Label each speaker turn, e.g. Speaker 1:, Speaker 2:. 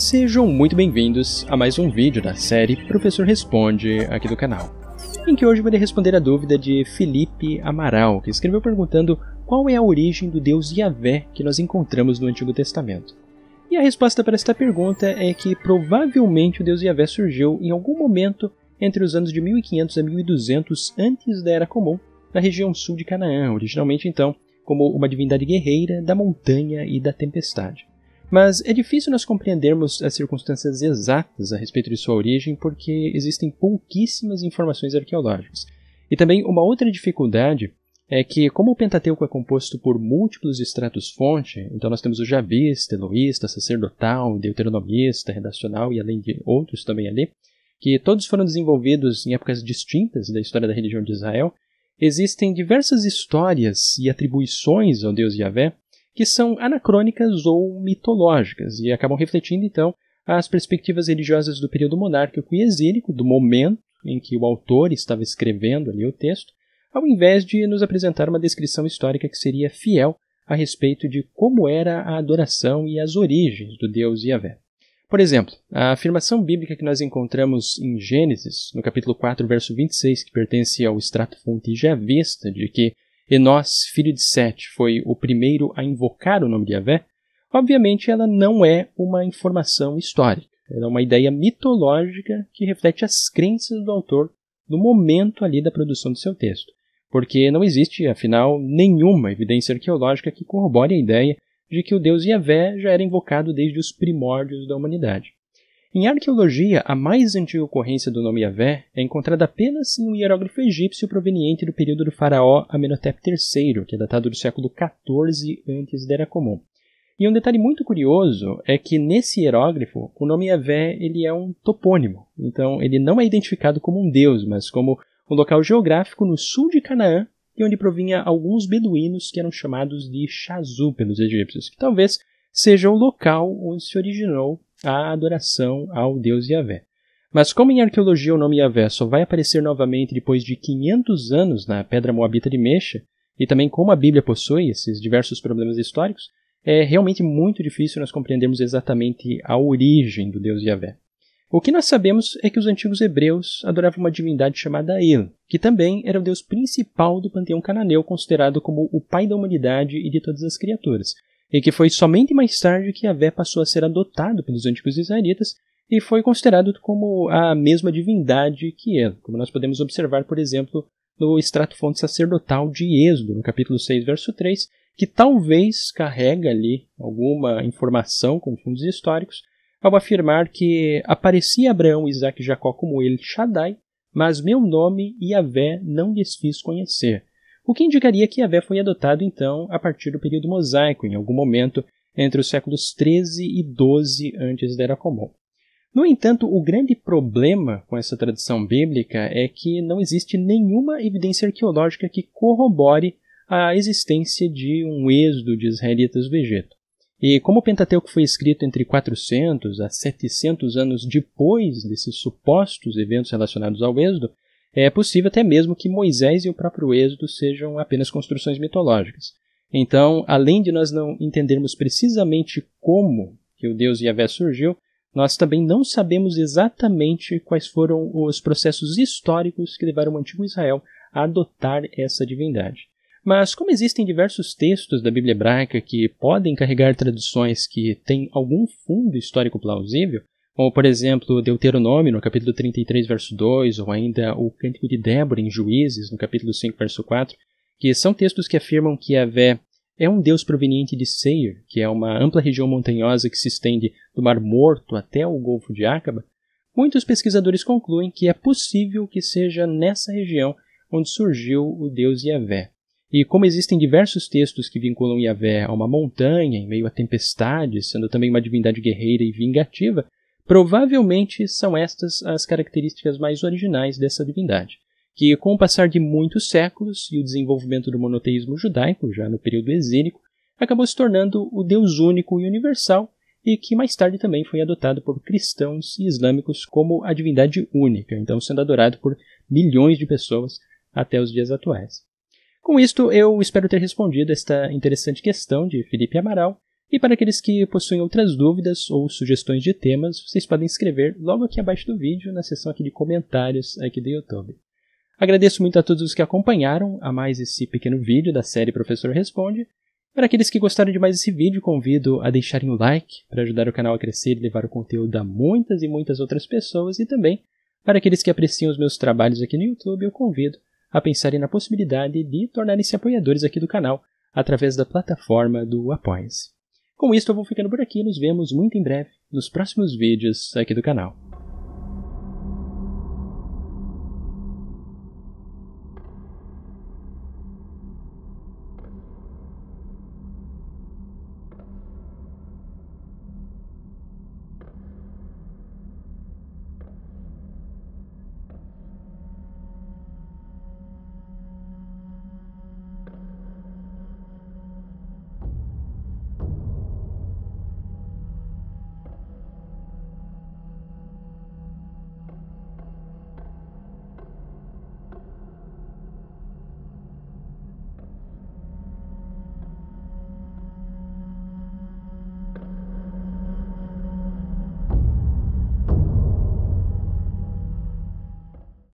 Speaker 1: Sejam muito bem-vindos a mais um vídeo da série Professor Responde aqui do canal, em que hoje eu irei responder a dúvida de Felipe Amaral, que escreveu perguntando qual é a origem do deus Yahvé que nós encontramos no Antigo Testamento. E a resposta para esta pergunta é que provavelmente o deus Yahvé surgiu em algum momento entre os anos de 1500 a 1200 antes da Era Comum, na região sul de Canaã, originalmente então como uma divindade guerreira da montanha e da tempestade. Mas é difícil nós compreendermos as circunstâncias exatas a respeito de sua origem porque existem pouquíssimas informações arqueológicas. E também uma outra dificuldade é que, como o Pentateuco é composto por múltiplos estratos-fonte, então nós temos o javista, eloísta, sacerdotal, deuteronomista, redacional e além de outros também ali, que todos foram desenvolvidos em épocas distintas da história da religião de Israel, existem diversas histórias e atribuições ao deus Yahvé que são anacrônicas ou mitológicas e acabam refletindo então as perspectivas religiosas do período monárquico e exílico, do momento em que o autor estava escrevendo ali o texto, ao invés de nos apresentar uma descrição histórica que seria fiel a respeito de como era a adoração e as origens do deus Yahvé. Por exemplo, a afirmação bíblica que nós encontramos em Gênesis, no capítulo 4, verso 26, que pertence ao extrato fonte javista, de que Enós, filho de Sete, foi o primeiro a invocar o nome de Yahvé, obviamente ela não é uma informação histórica. Ela é uma ideia mitológica que reflete as crenças do autor no momento ali da produção do seu texto. Porque não existe, afinal, nenhuma evidência arqueológica que corrobore a ideia de que o deus Yahvé já era invocado desde os primórdios da humanidade. Em arqueologia, a mais antiga ocorrência do nome Yavé é encontrada apenas em um hieróglifo egípcio proveniente do período do faraó Amenhotep III, que é datado do século XIV antes da Era Comum. E um detalhe muito curioso é que nesse hieróglifo, o nome Yavé ele é um topônimo. Então, ele não é identificado como um deus, mas como um local geográfico no sul de Canaã, de onde provinha alguns beduínos que eram chamados de Shazu pelos egípcios, que talvez seja o local onde se originou a adoração ao deus Yahvé. Mas como em arqueologia o nome Yahvé só vai aparecer novamente depois de 500 anos na pedra moabita de Mecha, e também como a Bíblia possui esses diversos problemas históricos, é realmente muito difícil nós compreendermos exatamente a origem do deus Yahvé. O que nós sabemos é que os antigos hebreus adoravam uma divindade chamada El, que também era o deus principal do panteão cananeu, considerado como o pai da humanidade e de todas as criaturas e que foi somente mais tarde que Avé passou a ser adotado pelos antigos israelitas e foi considerado como a mesma divindade que ele, como nós podemos observar, por exemplo, no extrato fonte sacerdotal de Êxodo, no capítulo 6, verso 3, que talvez carrega ali alguma informação com fundos históricos, ao afirmar que aparecia Abraão, Isaac e Jacó como ele Shaddai, mas meu nome Yahvé não lhes fiz conhecer o que indicaria que Javé foi adotado então a partir do período mosaico, em algum momento entre os séculos 13 e 12 antes da Era Comum. No entanto, o grande problema com essa tradição bíblica é que não existe nenhuma evidência arqueológica que corrobore a existência de um êxodo de israelitas do Egito. E como o Pentateuco foi escrito entre 400 a 700 anos depois desses supostos eventos relacionados ao êxodo, é possível até mesmo que Moisés e o próprio Êxodo sejam apenas construções mitológicas. Então, além de nós não entendermos precisamente como que o Deus Yahvé surgiu, nós também não sabemos exatamente quais foram os processos históricos que levaram o antigo Israel a adotar essa divindade. Mas, como existem diversos textos da Bíblia hebraica que podem carregar tradições que têm algum fundo histórico plausível, como por exemplo Deuteronômio, no capítulo 33, verso 2, ou ainda o Cântico de Débora, em Juízes, no capítulo 5, verso 4, que são textos que afirmam que Yahvé é um deus proveniente de Seir, que é uma ampla região montanhosa que se estende do Mar Morto até o Golfo de Aqaba, muitos pesquisadores concluem que é possível que seja nessa região onde surgiu o deus Yahvé. E como existem diversos textos que vinculam Yahvé a uma montanha em meio a tempestades, sendo também uma divindade guerreira e vingativa, Provavelmente são estas as características mais originais dessa divindade, que, com o passar de muitos séculos e o desenvolvimento do monoteísmo judaico, já no período exílico, acabou se tornando o Deus único e universal e que mais tarde também foi adotado por cristãos e islâmicos como a divindade única, então sendo adorado por milhões de pessoas até os dias atuais. Com isto, eu espero ter respondido esta interessante questão de Felipe Amaral e para aqueles que possuem outras dúvidas ou sugestões de temas, vocês podem escrever logo aqui abaixo do vídeo, na seção aqui de comentários aqui do YouTube. Agradeço muito a todos os que acompanharam a mais esse pequeno vídeo da série Professor Responde. Para aqueles que gostaram de mais esse vídeo, convido a deixarem o like para ajudar o canal a crescer e levar o conteúdo a muitas e muitas outras pessoas. E também, para aqueles que apreciam os meus trabalhos aqui no YouTube, eu convido a pensarem na possibilidade de tornarem-se apoiadores aqui do canal através da plataforma do Apoia-se. Com isso eu vou ficando por aqui, nos vemos muito em breve nos próximos vídeos aqui do canal.